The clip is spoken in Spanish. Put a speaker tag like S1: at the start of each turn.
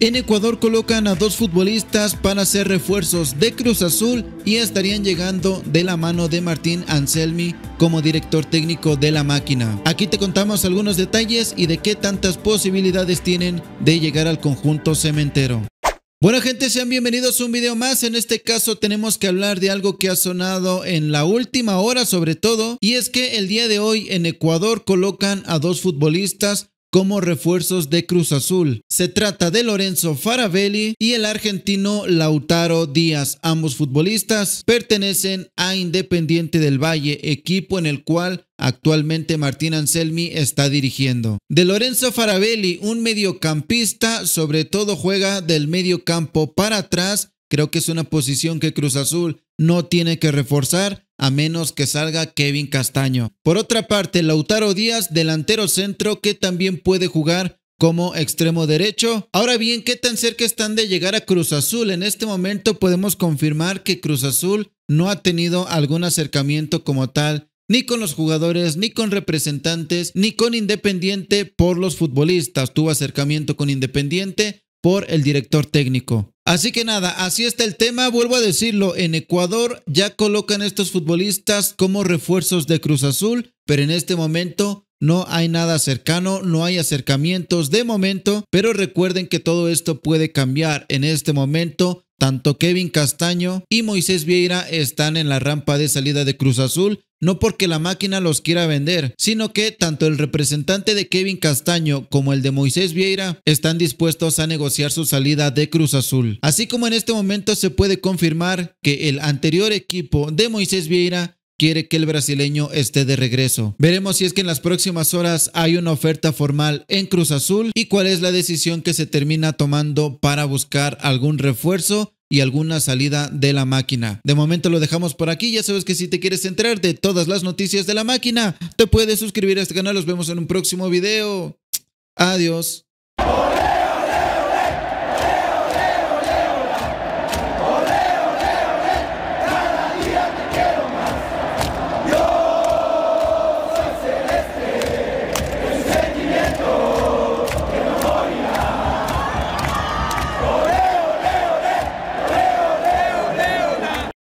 S1: En Ecuador colocan a dos futbolistas para hacer refuerzos de Cruz Azul y estarían llegando de la mano de Martín Anselmi como director técnico de la máquina. Aquí te contamos algunos detalles y de qué tantas posibilidades tienen de llegar al conjunto cementero. Bueno gente, sean bienvenidos a un video más. En este caso tenemos que hablar de algo que ha sonado en la última hora sobre todo. Y es que el día de hoy en Ecuador colocan a dos futbolistas como refuerzos de Cruz Azul. Se trata de Lorenzo Farabelli y el argentino Lautaro Díaz. Ambos futbolistas pertenecen a Independiente del Valle, equipo en el cual actualmente Martín Anselmi está dirigiendo. De Lorenzo Farabelli, un mediocampista, sobre todo juega del campo para atrás. Creo que es una posición que Cruz Azul no tiene que reforzar a menos que salga Kevin Castaño. Por otra parte, Lautaro Díaz, delantero centro que también puede jugar como extremo derecho. Ahora bien, ¿qué tan cerca están de llegar a Cruz Azul? En este momento podemos confirmar que Cruz Azul no ha tenido algún acercamiento como tal, ni con los jugadores, ni con representantes, ni con Independiente por los futbolistas. Tuvo acercamiento con Independiente por el director técnico. Así que nada, así está el tema. Vuelvo a decirlo, en Ecuador ya colocan estos futbolistas como refuerzos de Cruz Azul, pero en este momento no hay nada cercano, no hay acercamientos de momento, pero recuerden que todo esto puede cambiar en este momento. Tanto Kevin Castaño y Moisés Vieira están en la rampa de salida de Cruz Azul, no porque la máquina los quiera vender, sino que tanto el representante de Kevin Castaño como el de Moisés Vieira están dispuestos a negociar su salida de Cruz Azul. Así como en este momento se puede confirmar que el anterior equipo de Moisés Vieira quiere que el brasileño esté de regreso. Veremos si es que en las próximas horas hay una oferta formal en Cruz Azul y cuál es la decisión que se termina tomando para buscar algún refuerzo y alguna salida de la máquina. De momento lo dejamos por aquí. Ya sabes que si te quieres enterar de todas las noticias de la máquina, te puedes suscribir a este canal. Nos vemos en un próximo video. Adiós.